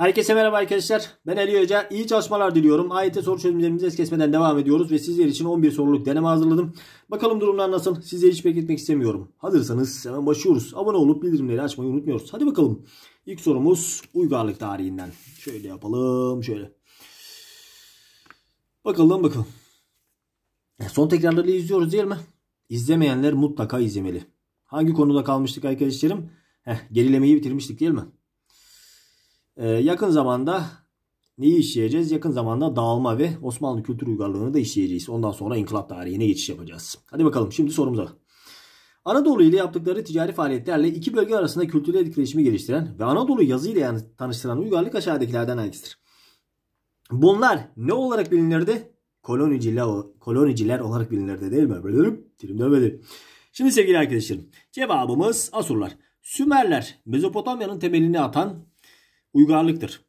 Herkese merhaba arkadaşlar. Ben Ali Hoca. İyi çalışmalar diliyorum. AYT soru çözümlerimizi es kesmeden devam ediyoruz ve sizler için 11 soruluk deneme hazırladım. Bakalım durumlar nasıl? Sizleri hiç bekletmek istemiyorum. Hazırsanız hemen başlıyoruz. Abone olup bildirimleri açmayı unutmuyoruz. Hadi bakalım. İlk sorumuz uygarlık tarihinden. Şöyle yapalım. Şöyle. Bakalım bakalım. E, son tekrarları izliyoruz değil mi? İzlemeyenler mutlaka izlemeli. Hangi konuda kalmıştık arkadaşlarım? Heh, gerilemeyi bitirmiştik değil mi? Ee, yakın zamanda neyi işleyeceğiz? Yakın zamanda dağılma ve Osmanlı kültür uygarlığını da işleyeceğiz. Ondan sonra inkılap tarihine geçiş yapacağız. Hadi bakalım şimdi sorumuza. Anadolu ile yaptıkları ticari faaliyetlerle iki bölge arasında kültürel etkileşimi geliştiren ve Anadolu yazıyla yani tanıştıran uygarlık aşağıdakilerden hangisidir? Bunlar ne olarak bilinirdi? Koloniciler, koloniciler olarak bilinirdi değil mi? Böyle dilim dönmedi. Şimdi sevgili arkadaşlarım cevabımız Asurlar. Sümerler Mezopotamya'nın temelini atan uygarlıktır.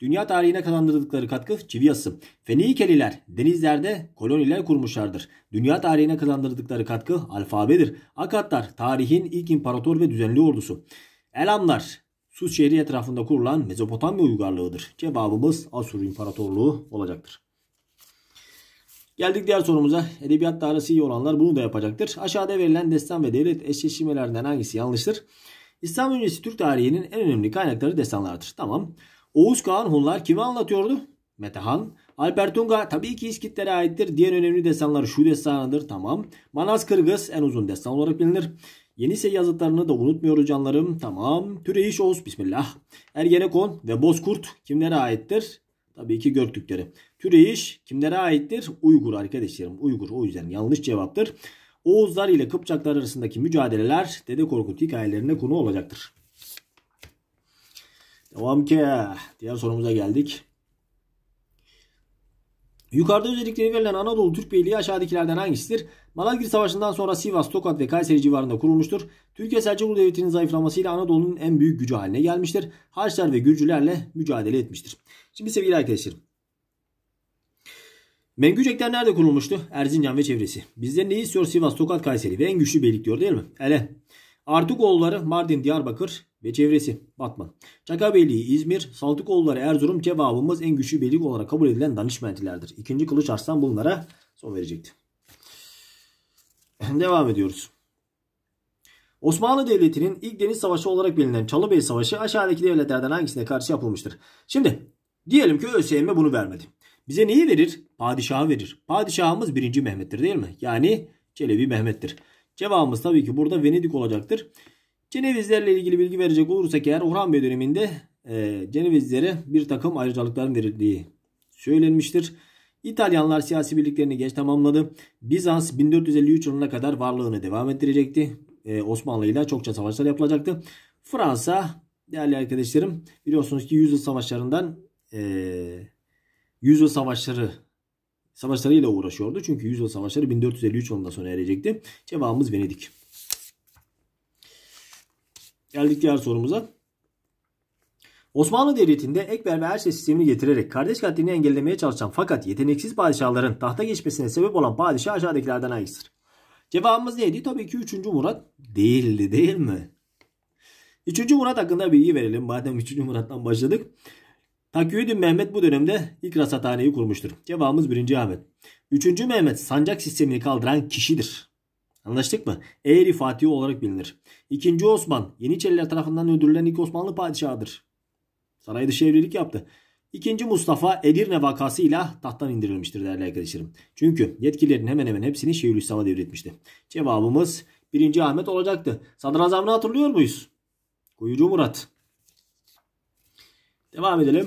Dünya tarihine kazandırdıkları katkı Civias'ı. Fenikeliler denizlerde koloniler kurmuşlardır. Dünya tarihine kazandırdıkları katkı alfabedir. Akatlar tarihin ilk imparator ve düzenli ordusu. Elamlar Sus şehri etrafında kurulan Mezopotamya uygarlığıdır. Cevabımız Asur İmparatorluğu olacaktır. Geldik diğer sorumuza. Edebiyat tarihi iyi olanlar bunu da yapacaktır. Aşağıda verilen destan ve devlet eşleşmelerinden hangisi yanlıştır? İslam öncesi Türk tarihinin en önemli kaynakları destanlardır. Tamam. Oğuz Kağan Hunlar kimi anlatıyordu? Metehan. Alpertunga tabii ki İskitlere aittir. Diğer önemli destanlar şu destanıdır. Tamam. Manas Kırgız en uzun destan olarak bilinir. Yenisey yazıtlarını da unutmuyoruz canlarım. Tamam. Türeyiş Oğuz Bismillah. Ergenekon ve Bozkurt kimlere aittir? Tabii ki Göktürkleri. Türeyiş kimlere aittir? Uygur arkadaşlarım. Uygur o yüzden yanlış cevaptır. Oğuzlar ile Kıpçaklar arasındaki mücadeleler Dede Korkut hikayelerine konu olacaktır. Devam ki diğer sorumuza geldik. Yukarıda özellikleri verilen Anadolu Türk Beyliği aşağıdakilerden hangisidir? Malazgirt Savaşı'ndan sonra Sivas, Tokat ve Kayseri civarında kurulmuştur. Türkiye Selçuklu Devleti'nin zayıflamasıyla Anadolu'nun en büyük gücü haline gelmiştir. Harçlar ve Gürcülerle mücadele etmiştir. Şimdi sevgili arkadaşlarım Mengücekler nerede kurulmuştu? Erzincan ve çevresi. Bizde ne istiyor Sivas, Tokat, Kayseri ve en güçlü birlik diyor değil mi? Ele. Artukoğulları Mardin, Diyarbakır ve çevresi Batman. Çakabeyliği İzmir, Saltukoğulları Erzurum cevabımız en güçlü birlik olarak kabul edilen danışmentilerdir. İkinci Kılıç Arslan bunlara son verecekti. Devam ediyoruz. Osmanlı Devleti'nin ilk deniz savaşı olarak bilinen Çalıbey Savaşı aşağıdaki devletlerden hangisine karşı yapılmıştır? Şimdi diyelim ki ÖSYM bunu vermedi. Bize neyi verir? Padişahı verir. Padişahımız 1. Mehmet'tir değil mi? Yani Çelebi Mehmet'tir. Cevabımız tabii ki burada Venedik olacaktır. Cenevizlerle ilgili bilgi verecek olursak eğer Orhan Bey döneminde e, Cenevizlere bir takım ayrıcalıkların verildiği söylenmiştir. İtalyanlar siyasi birliklerini geç tamamladı. Bizans 1453 yılına kadar varlığını devam ettirecekti. Ee, Osmanlı ile çokça savaşlar yapılacaktı. Fransa değerli arkadaşlarım biliyorsunuz ki yüzyıl savaşlarından ee, yüzyıl savaşları savaşlarıyla uğraşıyordu. Çünkü yüzyıl savaşları 1453 yılında sona erecekti. Cevabımız Venedik. Geldik diğer sorumuza. Osmanlı Devleti'nde ekber ve erşe sistemini getirerek kardeş katlini engellemeye çalışan fakat yeteneksiz padişahların tahta geçmesine sebep olan padişah aşağıdakilerden hangisidir? Cevabımız neydi? Tabii ki 3. Murat değildi değil mi? 3. Murat hakkında bilgi verelim. Madem 3. Murat'tan başladık. Takiyüddin Mehmet bu dönemde ilk rasathaneyi kurmuştur. Cevabımız 1. Ahmet. 3. Mehmet sancak sistemini kaldıran kişidir. Anlaştık mı? Eğri Fatih olarak bilinir. 2. Osman Yeniçeriler tarafından öldürülen ilk Osmanlı padişahıdır. Saray dışı evlilik yaptı. İkinci Mustafa Edirne vakasıyla tahttan indirilmiştir değerli arkadaşlarım. Çünkü yetkililerin hemen hemen hepsini Şeyhülislam'a devretmişti. Cevabımız 1. Ahmet olacaktı. Sadrazamını hatırlıyor muyuz? Kuyucu Murat. Devam edelim.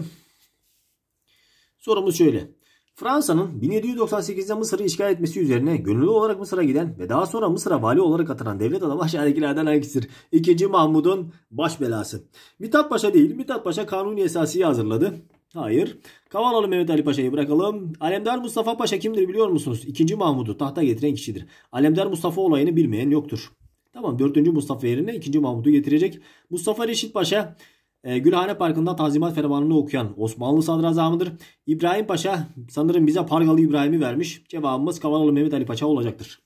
Sorumuz şöyle. Fransa'nın 1798'de Mısır'ı işgal etmesi üzerine gönüllü olarak Mısır'a giden ve daha sonra Mısır'a vali olarak atanan devlet adamı aşağıdakilerden hangisidir? İkinci Mahmud'un baş belası. Mithat Paşa değil. Mithat Paşa kanuni esasiyi hazırladı. Hayır. Kavalalı Mehmet Ali Paşa'yı bırakalım. Alemdar Mustafa Paşa kimdir biliyor musunuz? İkinci Mahmud'u tahta getiren kişidir. Alemdar Mustafa olayını bilmeyen yoktur. Tamam 4. Mustafa yerine 2. Mahmud'u getirecek. Mustafa Reşit Paşa ee, Gülhane Parkı'nda Tanzimat Fermanı'nı okuyan Osmanlı Sadrazamıdır. İbrahim Paşa sanırım bize Pargalı İbrahim'i vermiş. Cevabımız Kavalalı Mehmet Ali Paşa olacaktır.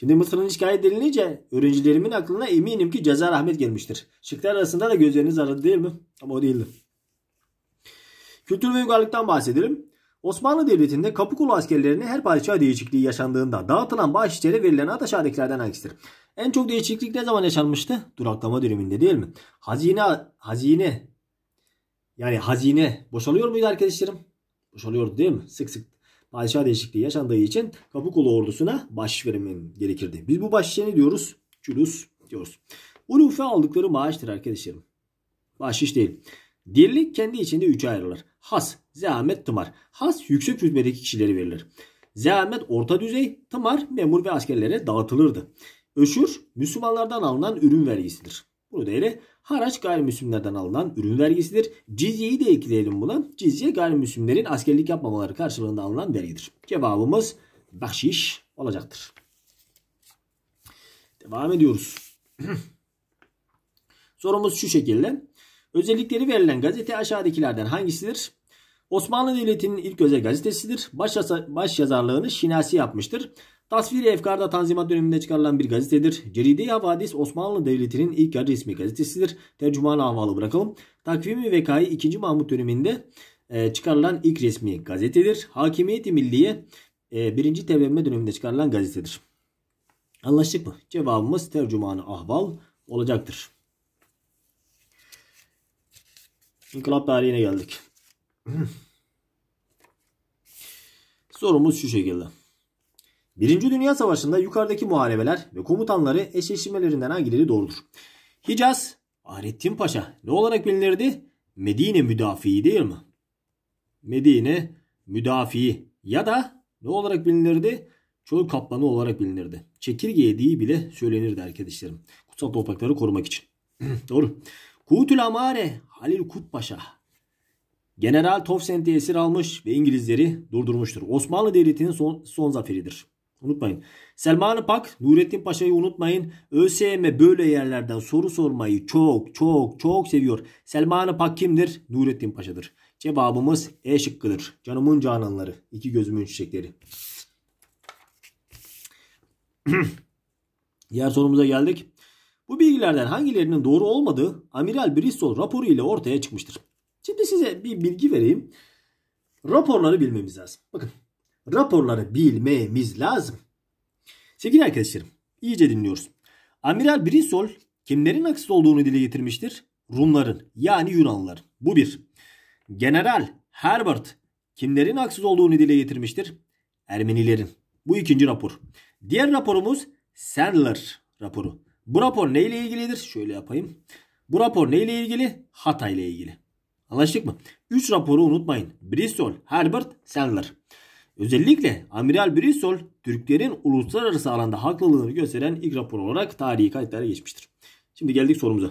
Şimdi Mısır'ın işgal edilince öğrencilerimin aklına eminim ki Cezar Ahmet gelmiştir. Şıklar arasında da gözleriniz aradı değil mi? Ama o değildi. Kültür ve uygarlıktan bahsedelim. Osmanlı Devleti'nde Kapıkulu askerlerine her padişah değişikliği yaşandığında dağıtılan bahşişlere verilen ataşadekilerden hangisidir? En çok değişiklik ne zaman yaşanmıştı? Duraklama döneminde değil mi? Hazine, hazine yani hazine boşalıyor muydu arkadaşlarım? Boşalıyordu değil mi? Sık sık padişah değişikliği yaşandığı için Kapıkulu ordusuna bahşiş vermem gerekirdi. Biz bu bahşişe ne diyoruz? Cülus diyoruz. Ulufe aldıkları maaştır arkadaşlarım. Bahşiş değil. Dirlik kendi içinde üçe ayrılır. Has, zahmet, tımar. Has yüksek rütbedeki kişileri verilir. Zahmet orta düzey, tımar memur ve askerlere dağıtılırdı. Öşür Müslümanlardan alınan ürün vergisidir. Bunu da ele haraç gayrimüslimlerden alınan ürün vergisidir. Cizye'yi de ekleyelim buna. Cizye gayrimüslimlerin askerlik yapmamaları karşılığında alınan vergidir. Cevabımız bahşiş olacaktır. Devam ediyoruz. Sorumuz şu şekilde. Özellikleri verilen gazete aşağıdakilerden hangisidir? Osmanlı Devleti'nin ilk özel gazetesidir. Baş, baş yazarlığını Şinasi yapmıştır. Tasviri Efkar'da Tanzimat döneminde çıkarılan bir gazetedir. Ceride-i Havadis Osmanlı Devleti'nin ilk yarı resmi gazetesidir. Tercümanı havalı bırakalım. Takvimi Vekai 2. Mahmut döneminde e, çıkarılan ilk resmi gazetedir. Hakimiyeti Milliye 1. E, TBMM döneminde çıkarılan gazetedir. Anlaştık mı? Cevabımız tercümanı ahval olacaktır. İnkılap tarihine geldik. Sorumuz şu şekilde. Birinci Dünya Savaşı'nda yukarıdaki muharebeler ve komutanları eşleşmelerinden hangileri doğrudur? Hicaz, Ahrettin Paşa ne olarak bilinirdi? Medine müdafiği değil mi? Medine müdafiği ya da ne olarak bilinirdi? Çöl kaplanı olarak bilinirdi. Çekirge yediği bile söylenirdi arkadaşlarım. Kutsal toprakları korumak için. Doğru. Kutül Amare Halil Kutpaşa General Tofsent'i esir almış ve İngilizleri durdurmuştur. Osmanlı Devleti'nin son, son zaferidir. Unutmayın. Selman-ı Pak, Nurettin Paşa'yı unutmayın. ÖSYM böyle yerlerden soru sormayı çok çok çok seviyor. Selman-ı Pak kimdir? Nurettin Paşa'dır. Cevabımız E şıkkıdır. Canımın cananları. iki gözümün çiçekleri. Diğer sorumuza geldik. Bu bilgilerden hangilerinin doğru olmadığı Amiral Bristol raporu ile ortaya çıkmıştır. Şimdi size bir bilgi vereyim. Raporları bilmemiz lazım. Bakın raporları bilmemiz lazım. Sevgili arkadaşlarım iyice dinliyoruz. Amiral Bristol kimlerin haksız olduğunu dile getirmiştir? Rumların yani Yunanlıların. Bu bir. General Herbert kimlerin haksız olduğunu dile getirmiştir? Ermenilerin. Bu ikinci rapor. Diğer raporumuz Sandler raporu. Bu rapor neyle ilgilidir? Şöyle yapayım. Bu rapor neyle ilgili? Hatay ile ilgili. Anlaştık mı? 3 raporu unutmayın. Bristol, Herbert, Sandler. Özellikle Amiral Bristol Türklerin uluslararası alanda haklılığını gösteren ilk rapor olarak tarihi kayıtlara geçmiştir. Şimdi geldik sorumuza.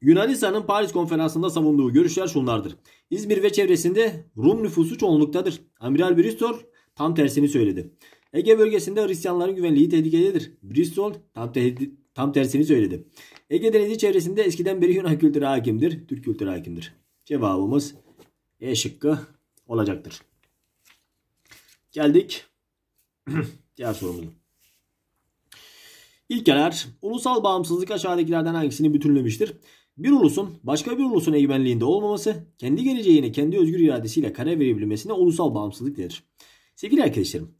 Yunanistan'ın Paris konferansında savunduğu görüşler şunlardır. İzmir ve çevresinde Rum nüfusu çoğunluktadır. Amiral Bristol tam tersini söyledi. Ege bölgesinde Hristiyanların güvenliği tehlikededir. Bristol tam, tehdit, tam tersini söyledi. Ege denizi çevresinde eskiden beri Yunan kültürü hakimdir. Türk kültürü hakimdir. Cevabımız E şıkkı olacaktır. Geldik diğer sorumuza. İlkeler ulusal bağımsızlık aşağıdakilerden hangisini bütünlemiştir? Bir ulusun başka bir ulusun egemenliğinde olmaması, kendi geleceğini kendi özgür iradesiyle karar verebilmesine ulusal bağımsızlık denir. Sevgili arkadaşlarım,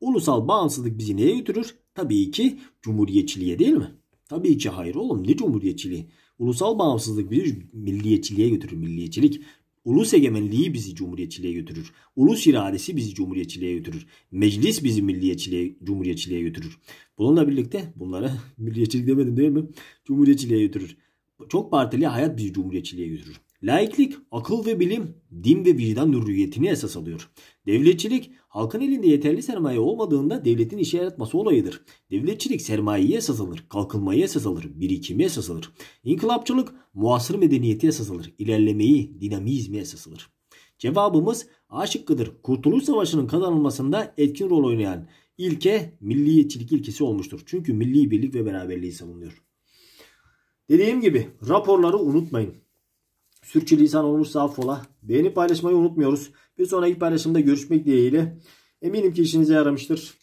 Ulusal bağımsızlık bizi neye götürür? Tabii ki cumhuriyetçiliğe değil mi? Tabii ki hayır oğlum. Ne cumhuriyetçiliği? Ulusal bağımsızlık bizi milliyetçiliğe götürür. Milliyetçilik. Ulus egemenliği bizi cumhuriyetçiliğe götürür. Ulus iradesi bizi cumhuriyetçiliğe götürür. Meclis bizi milliyetçiliğe, cumhuriyetçiliğe götürür. Bununla birlikte bunlara milliyetçilik demedim değil mi? Cumhuriyetçiliğe götürür. Çok partili hayat bizi cumhuriyetçiliğe götürür. Laiklik, akıl ve bilim, din ve vicdan hürriyetini esas alıyor. Devletçilik, halkın elinde yeterli sermaye olmadığında devletin işe yaratması olayıdır. Devletçilik sermayeyi esas alır, kalkınmayı esas alır, birikimi esas alır. İnkılapçılık, muasır medeniyeti esas alır, ilerlemeyi, dinamizmi esas alır. Cevabımız A şıkkıdır. Kurtuluş Savaşı'nın kazanılmasında etkin rol oynayan ilke milliyetçilik ilkesi olmuştur. Çünkü milli birlik ve beraberliği savunuyor. Dediğim gibi raporları unutmayın sürçülisan olmuşsa affola. Beğeni paylaşmayı unutmuyoruz. Bir sonraki paylaşımda görüşmek dileğiyle. Eminim ki işinize yaramıştır.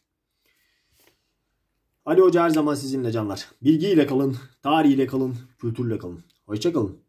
Ali Hoca her zaman sizinle canlar. Bilgiyle kalın, tarihiyle kalın, kültürle kalın. Hoşçakalın.